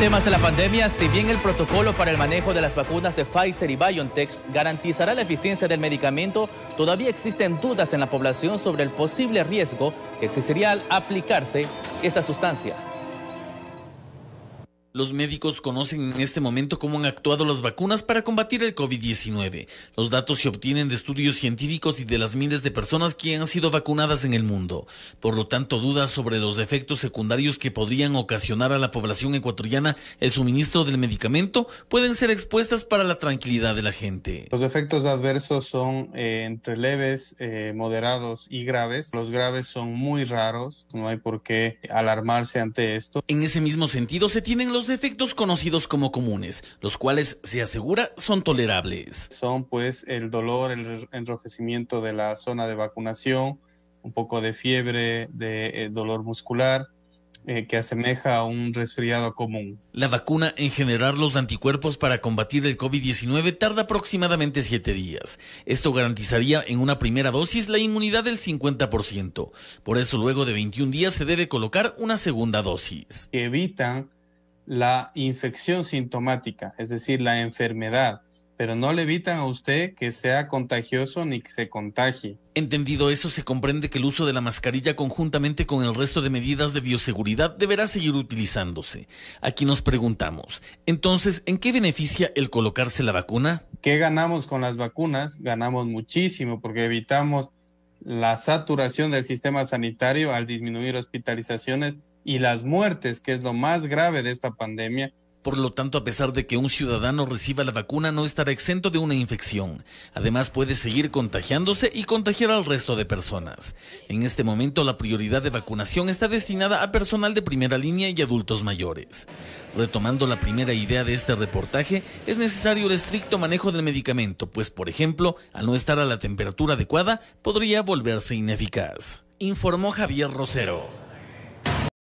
temas de la pandemia, si bien el protocolo para el manejo de las vacunas de Pfizer y BioNTech garantizará la eficiencia del medicamento, todavía existen dudas en la población sobre el posible riesgo que existiría al aplicarse esta sustancia. Los médicos conocen en este momento cómo han actuado las vacunas para combatir el COVID-19. Los datos se obtienen de estudios científicos y de las miles de personas que han sido vacunadas en el mundo. Por lo tanto, dudas sobre los efectos secundarios que podrían ocasionar a la población ecuatoriana el suministro del medicamento pueden ser expuestas para la tranquilidad de la gente. Los efectos adversos son eh, entre leves, eh, moderados y graves. Los graves son muy raros, no hay por qué alarmarse ante esto. En ese mismo sentido, se tienen los los defectos conocidos como comunes, los cuales se asegura son tolerables. Son pues el dolor, el enrojecimiento de la zona de vacunación, un poco de fiebre, de eh, dolor muscular, eh, que asemeja a un resfriado común. La vacuna en generar los anticuerpos para combatir el COVID-19 tarda aproximadamente siete días. Esto garantizaría en una primera dosis la inmunidad del 50%. Por eso luego de 21 días se debe colocar una segunda dosis. evitan la infección sintomática, es decir, la enfermedad, pero no le evitan a usted que sea contagioso ni que se contagie. Entendido eso, se comprende que el uso de la mascarilla conjuntamente con el resto de medidas de bioseguridad deberá seguir utilizándose. Aquí nos preguntamos, entonces, ¿en qué beneficia el colocarse la vacuna? ¿Qué ganamos con las vacunas? Ganamos muchísimo porque evitamos la saturación del sistema sanitario al disminuir hospitalizaciones y las muertes, que es lo más grave de esta pandemia, por lo tanto, a pesar de que un ciudadano reciba la vacuna, no estará exento de una infección. Además, puede seguir contagiándose y contagiar al resto de personas. En este momento, la prioridad de vacunación está destinada a personal de primera línea y adultos mayores. Retomando la primera idea de este reportaje, es necesario el estricto manejo del medicamento, pues, por ejemplo, al no estar a la temperatura adecuada, podría volverse ineficaz. Informó Javier Rosero.